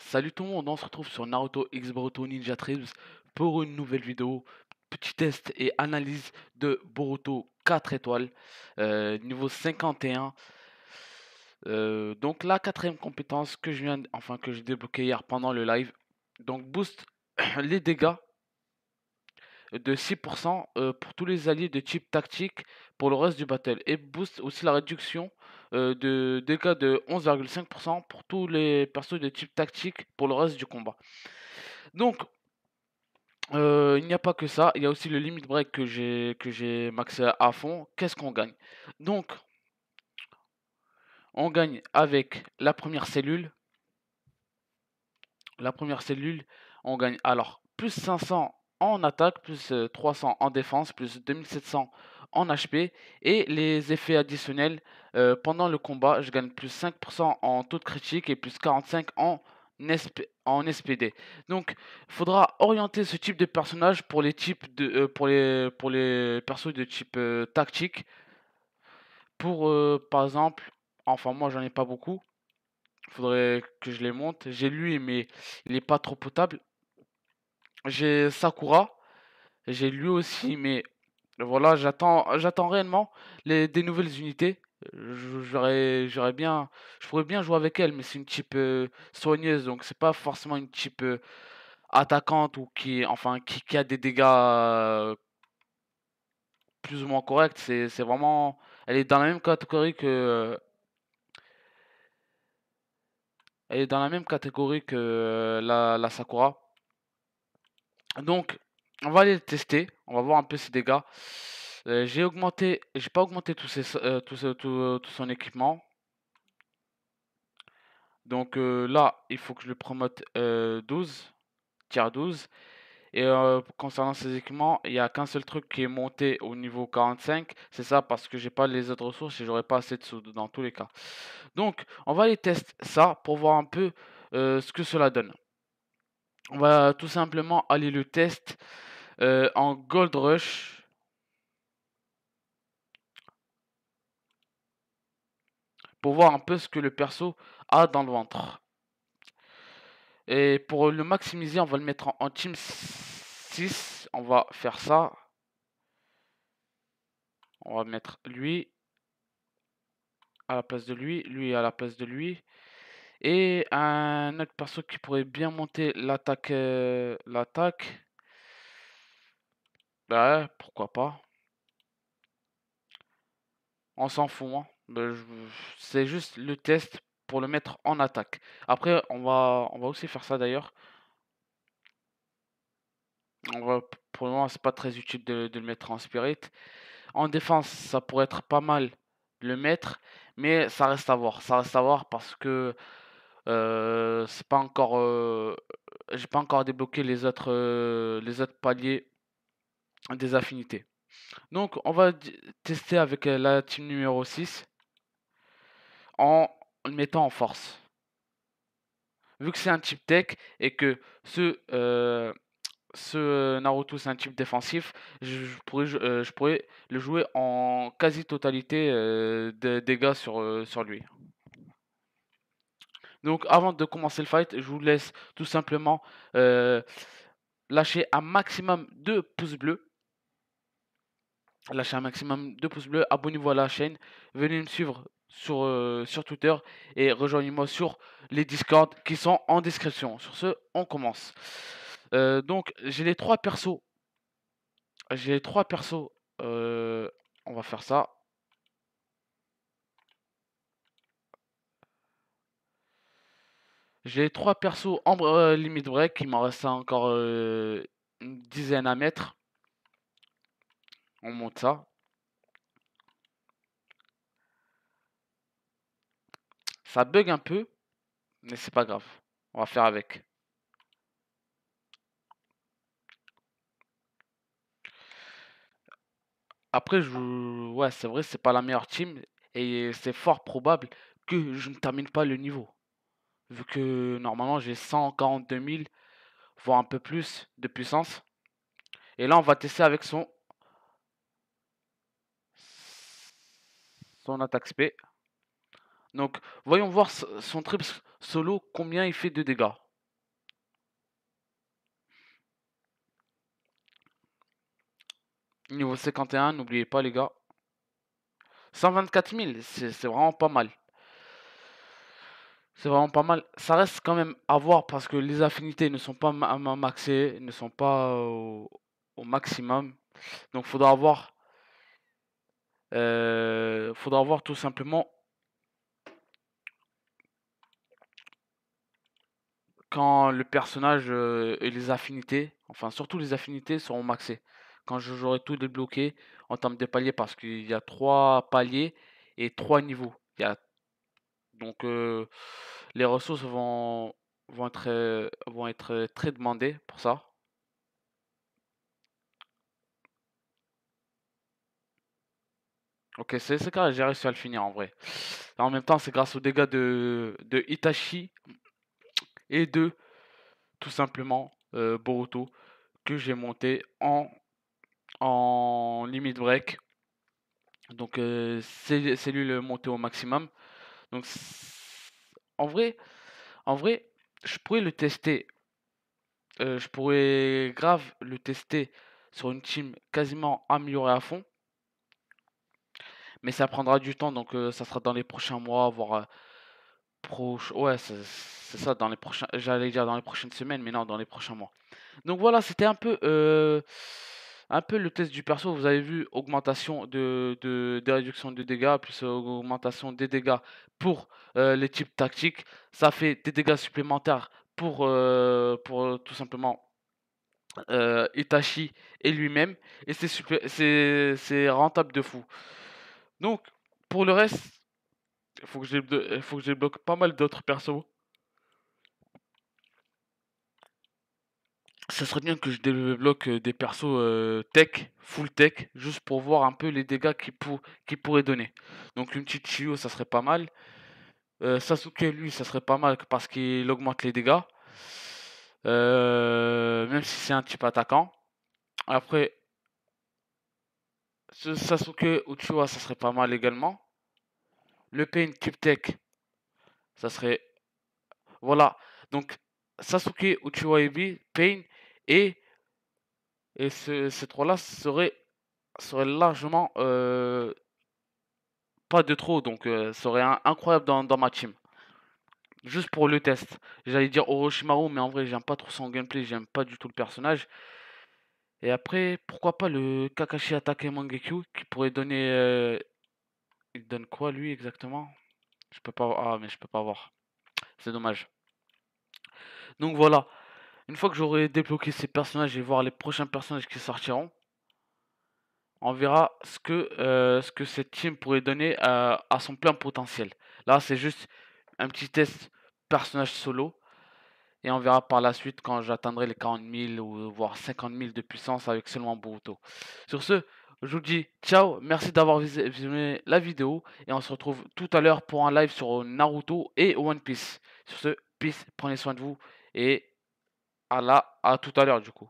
Salut tout le monde, on se retrouve sur Naruto X Boruto Ninja Tribes pour une nouvelle vidéo, petit test et analyse de Boruto 4 étoiles, euh, niveau 51. Euh, donc la quatrième compétence que je viens, enfin que j'ai débloqué hier pendant le live, donc boost les dégâts de 6% euh, pour tous les alliés de type tactique pour le reste du battle et boost aussi la réduction euh, de dégâts de 11,5% pour tous les persos de type tactique pour le reste du combat. Donc, euh, il n'y a pas que ça, il y a aussi le limit break que j'ai que j'ai maxé à fond. Qu'est-ce qu'on gagne Donc, on gagne avec la première cellule. La première cellule, on gagne alors plus 500 en attaque, plus 300 euh, en défense, plus 2700 en HP et les effets additionnels euh, pendant le combat. Je gagne plus 5% en taux de critique et plus 45% en, SP, en SPD. Donc, faudra orienter ce type de personnage pour les types de euh, pour les pour les persos de type euh, tactique. Pour par exemple, enfin moi j'en ai pas beaucoup. Faudrait que je les monte. J'ai lui mais il est pas trop potable. J'ai Sakura. J'ai lui aussi mais voilà, j'attends, j'attends réellement les, des nouvelles unités. J'aurais, bien, je pourrais bien jouer avec elle, mais c'est une type euh, soigneuse, donc c'est pas forcément une type euh, attaquante ou qui, enfin, qui, a des dégâts euh, plus ou moins corrects. C'est, vraiment, elle est dans la même catégorie que, elle est dans la même catégorie que la, la Sakura. Donc, on va aller le tester. On va voir un peu ses dégâts. Euh, j'ai augmenté, j'ai pas augmenté euh, tout, ses, euh, tous tout, son équipement. Donc là, il faut que je le promote 12, tier 12. Et concernant ses équipements, il n'y a qu'un seul truc qui est monté au niveau 45. C'est ça parce que j'ai pas les autres ressources et j'aurais pas assez de sous dans tous les cas. Donc on va aller tester ça pour voir un peu ce que cela donne. On va tout simplement aller le test euh, en Gold Rush. Pour voir un peu ce que le perso a dans le ventre. Et pour le maximiser, on va le mettre en, team 6. On va faire ça. On va mettre lui à la place de lui, lui à la place de lui. Et un autre perso qui pourrait bien monter l'attaque. Euh, l'attaque. Bah, pourquoi pas. On s'en fout. Hein. Bah, c'est juste le test pour le mettre en attaque. Après, on va, on va aussi faire ça d'ailleurs. On va, pour le moment, c'est pas très utile de, le mettre en spirit. En défense, ça pourrait être pas mal de le mettre. Mais ça reste à voir. Ça reste à voir parce que euh, c'est pas encore, euh, j'ai pas encore débloqué les autres, euh, les autres paliers des affinités. Donc, on va tester avec la team numéro 6 en le mettant en force. Vu que c'est un type tech et que ce, ce Naruto c'est un type défensif, je, pourrais, je, pourrais le jouer en quasi-totalité de dégâts sur, sur lui. Donc avant de commencer le fight, je vous laisse tout simplement euh, lâcher un maximum de pouces bleus. Lâchez un maximum de pouces bleus, abonnez-vous à la chaîne, venez me suivre sur, euh, sur Twitter et rejoignez-moi sur les Discord qui sont en description. Sur ce, on commence. Euh, donc j'ai les trois persos. J'ai les trois persos. on va faire ça. J'ai trois persos en Limit euh, limite break. Il m'en reste encore euh, une dizaine à mettre. On monte ça. Ça bug un peu, mais c'est pas grave. On va faire avec. Après, je... ouais, c'est vrai, c'est pas la meilleure team. Et c'est fort probable que je ne termine pas le niveau vu que normalement j'ai 142 000, voire un peu plus de puissance. Et là, on va tester avec son, son attaque SP. Donc, voyons voir son trip solo, combien il fait de dégâts. Niveau 51, n'oubliez pas les gars. 124 000, c'est vraiment pas mal. C'est vraiment pas mal. Ça reste quand même à voir parce que les affinités ne sont pas maxées, ne sont pas euh, au, maximum. Donc faudra voir. Euh, faudra voir tout simplement quand le personnage euh, et les affinités, enfin surtout les affinités seront maxées. Quand j'aurai tout débloqué en termes de paliers parce qu'il y a trois paliers et trois niveaux. Il y a donc, les ressources vont, vont, être, vont être très demandées pour ça. Ok, c'est ça, que j'ai réussi à le finir en vrai. En même temps, c'est grâce aux dégâts de, de et de tout simplement Boruto que j'ai monté en, en limit break. Donc c'est lui le monté au maximum. Donc, en vrai, en vrai, je pourrais le tester. Euh, je pourrais grave le tester sur une team quasiment améliorée à fond. Mais ça prendra du temps, donc euh, ça sera dans les prochains mois, voire euh, proche. Ouais, c'est ça, dans les prochains. J'allais dire dans les prochaines semaines, mais non, dans les prochains mois. Donc voilà, c'était un peu. un peu le test du perso, vous avez vu, augmentation de, de, réduction de dégâts, plus augmentation des dégâts, pour euh, les types tactiques. Ça fait des dégâts supplémentaires pour, pour tout simplement Itachi et lui-même. Et c'est rentable de fou. Donc, pour le reste, il faut que je bloque pas mal d'autres persos ça serait bien que je débloque euh, des persos euh, tech, full tech, juste pour voir un peu les dégâts qu'ils pour, pourraient donner. Donc une petite Chio, ça serait pas mal. Euh, Sasuke, lui, ça serait pas mal parce qu'il augmente les dégâts. même si c'est un type attaquant. Après, ce Sasuke Uchiwa, ça serait pas mal également. Le Pain type tech, ça serait... Voilà. Donc, Sasuke Ebi, Pain et, et ces trois-là seraient, seraient largement euh, pas de trop, donc euh, seraient serait incroyable dans, ma team. Juste pour le test. J'allais dire Orochimaru, mais en vrai, j'aime pas trop son gameplay, j'aime pas du tout le personnage. Et après, pourquoi pas le Kakashi Atake Mangekyou qui pourrait donner. Euh, il donne quoi lui exactement Je peux pas. Ah, mais je peux pas voir. C'est dommage. Donc voilà, une fois que j'aurai débloqué ces personnages et voir les prochains personnages qui sortiront, on verra ce que, euh, ce que cette team pourrait donner à son plein potentiel. Là, c'est juste un petit test personnage solo. Et on verra par la suite quand j'atteindrai les 40 000 ou voire 50 000 de puissance avec seulement Boruto. Sur ce, je vous dis ciao, merci d'avoir visionné la vidéo. Et on se retrouve tout à l'heure pour un live sur Naruto et One Piece. Sur ce, peace, prenez soin de vous et à, la, à tout à l'heure, du coup.